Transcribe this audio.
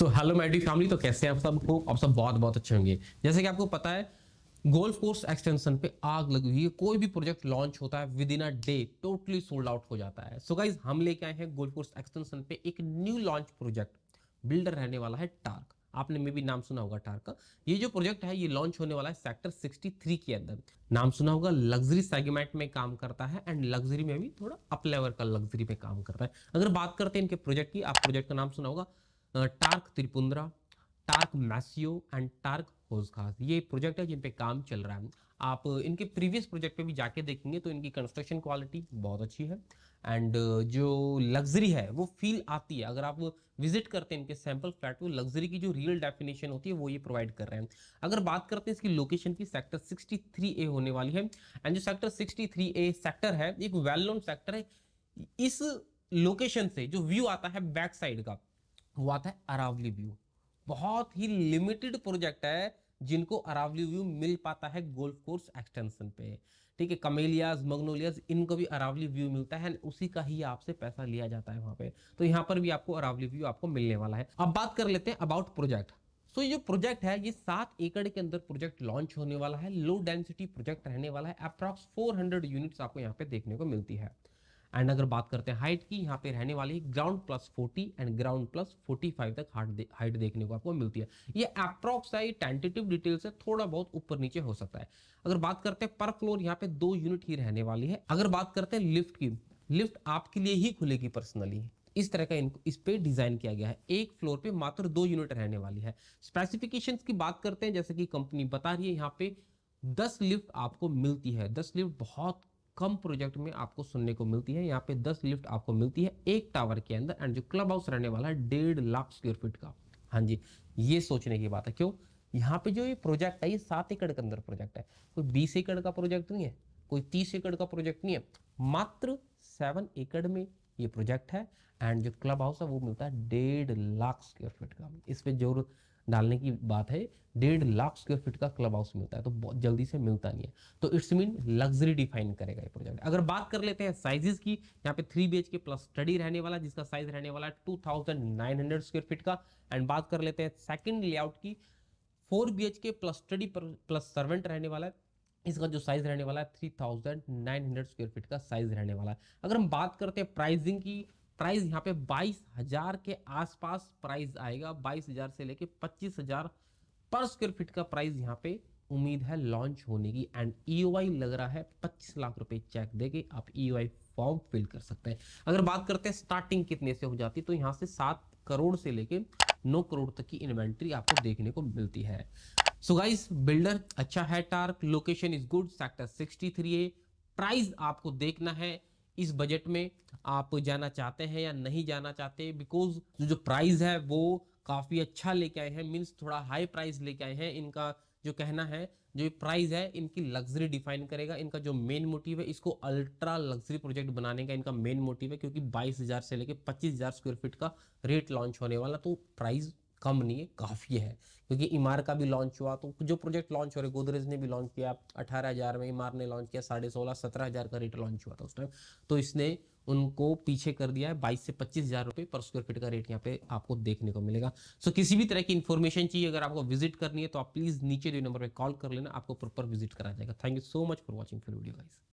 so hello my dear family तो कैसे हैं आप सब को आप सब बहुत बहुत अच्छे होंगे जैसे कि आपको पता है गोल्फ कोर्स एक्सटेंशन पे आग लगी हुई है कोई भी प्रोजेक्ट लॉन्च होता है within a day totally sold out हो जाता है सो so गाइज हम लेके आए हैं गोल्फ कोर्स एक्सटेंशन पे एक न्यू लॉन्च प्रोजेक्ट बिल्डर रहने वाला है टार्क आपने मे भी नाम सुना होगा टार्क का ये जो प्रोजेक्ट है ये लॉन्च होने वाला है सेक्टर 63 के अंदर नाम सुना होगा लग्जरी सेगमेंट में काम करता है एंड लग्जरी में भी थोड़ा अप लेवल का लग्जरी में काम करता है अगर बात करते हैं इनके प्रोजेक्ट की आप प्रोजेक्ट का नाम सुना होगा टार्क त्रिपुंद्रा टार्क मैसियो एंड टार्क होजखास ये प्रोजेक्ट है जिन पे काम चल रहा है आप uh, इनके प्रीवियस प्रोजेक्ट पे भी जाके देखेंगे तो इनकी कंस्ट्रक्शन क्वालिटी बहुत अच्छी है एंड uh, जो लग्जरी है वो फील आती है अगर आप विजिट करते हैं इनके सैंपल फ्लैट को लग्जरी की जो रियल डेफिनेशन होती है वो ये प्रोवाइड कर रहे हैं अगर बात करते हैं इसकी लोकेशन की सेक्टर ए होने वाली है एंड जो सेक्टर ए सेक्टर है एक वेल नोन सेक्टर है इस लोकेशन से जो व्यू आता है बैक साइड का हुआ था अरावली व्यू बहुत ही लिमिटेड प्रोजेक्ट है जिनको अरावली व्यू मिल पाता है गोल्फ कोर्स एक्सटेंशन पे ठीक है कमेलियाज मग्नोलियाज इनको भी अरावली व्यू मिलता है उसी का ही आपसे पैसा लिया जाता है वहां पे तो यहाँ पर भी आपको अरावली व्यू आपको मिलने वाला है अब बात कर लेते हैं अबाउट प्रोजेक्ट सो ये प्रोजेक्ट है ये सात एकड़ के अंदर प्रोजेक्ट लॉन्च होने वाला है लो डेंसिटी प्रोजेक्ट रहने वाला है अप्रॉक्स 400 यूनिट्स आपको यहाँ पे देखने को मिलती है एंड अगर बात करते हैं हाइट की यहाँ पे रहने वाली ground plus 40 and ground plus 45 तक हाइट दे, हाइट देखने को आपको मिलती है ये अप्रोक्स है टेंटेटिव डिटेल से थोड़ा बहुत ऊपर नीचे हो सकता है अगर बात करते हैं पर फ्लोर यहाँ पे दो यूनिट ही रहने वाली है अगर बात करते हैं लिफ्ट की लिफ्ट आपके लिए ही खुलेगी पर्सनली इस तरह का इनको इस पे डिजाइन किया गया है एक फ्लोर पे मात्र दो यूनिट रहने वाली है स्पेसिफिकेशंस की बात करते हैं जैसे कि कंपनी बता रही है यहाँ पे दस लिफ्ट आपको मिलती है दस लिफ्ट बहुत कम प्रोजेक्ट में आपको सुनने को मिलती है यहाँ पे दस लिफ्ट आपको मिलती है एक टावर के अंदर एंड जो क्लब हाउस रहने वाला है डेढ़ लाख स्क्वेयर फीट का हाँ जी ये सोचने की बात है क्यों यहाँ पे जो ये प्रोजेक्ट है ये सात एकड़ के अंदर प्रोजेक्ट है कोई बीस एकड़ का प्रोजेक्ट नहीं है कोई तीस एकड़ का प्रोजेक्ट नहीं है मात्र सेवन एकड़ में ये प्रोजेक्ट है एंड जो क्लब हाउस है वो मिलता है डेढ़ लाख स्क्वेयर फीट का इस पर जरूर डालने की बात है डेढ़ लाख स्क्वायर फीट का क्लब हाउस मिलता है तो बहुत जल्दी से मिलता नहीं है तो इट्स मीन लग्जरी डिफाइन करेगा ये प्रोजेक्ट अगर बात कर लेते हैं साइजेस की यहाँ पे three B K plus study रहने वाला जिसका साइज रहने वाला है टू स्क्वायर फीट का एंड बात कर लेते हैं सेकेंड लेआउट की four B plus study plus servant रहने वाला है इसका जो साइज रहने वाला है 3900 स्क्वायर फीट का साइज रहने वाला है अगर हम बात करते हैं प्राइसिंग की प्राइस यहाँ पे बाईस हजार के आसपास प्राइस आएगा बाईस हजार से लेके पच्चीस हजार पर स्क्वेयर फीट का प्राइस यहाँ पे उम्मीद है लॉन्च होने की एंड ईओआई e लग रहा है पच्चीस लाख रुपए चेक देके आप ईओआई e फॉर्म फिल कर सकते हैं अगर बात करते हैं स्टार्टिंग कितने से हो जाती तो यहाँ से सात करोड़ से लेके नौ करोड़ तक की इन्वेंट्री आपको देखने को मिलती है सो गाइस बिल्डर अच्छा है Tarc location is good sector sixty A price आपको देखना है इस बजट में आप जाना चाहते हैं या नहीं जाना चाहते बिकॉज जो जो प्राइस है वो काफ़ी अच्छा लेके आए हैं मीन्स थोड़ा हाई प्राइस लेके आए हैं इनका जो कहना है जो प्राइस है इनकी लग्जरी डिफाइन करेगा इनका जो मेन मोटिव है इसको अल्ट्रा लग्जरी प्रोजेक्ट बनाने का इनका मेन मोटिव है क्योंकि 22,000 से लेके 25,000 स्क्वायर फीट का रेट लॉन्च होने वाला तो प्राइस कम नहीं है काफ़ी है क्योंकि इमार का भी लॉन्च हुआ तो जो प्रोजेक्ट लॉन्च हो रहे गोदरेज ने भी लॉन्च किया अठारह हज़ार में इमार ने लॉन्च किया साढ़े सोलह सत्रह हज़ार का रेट लॉन्च हुआ था उस टाइम तो इसने उनको पीछे कर दिया है बाईस से पच्चीस हज़ार रुपये पर स्क्वायर फीट का रेट यहाँ पे आपको देखने को मिलेगा सो so, किसी भी तरह की इन्फॉर्मेशन चाहिए अगर आपको विजिट करनी है तो आप प्लीज़ नीचे दिए नंबर पर कॉल कर लेना आपको प्रॉपर विजिट करा जाएगा thank you so much for watching for video guys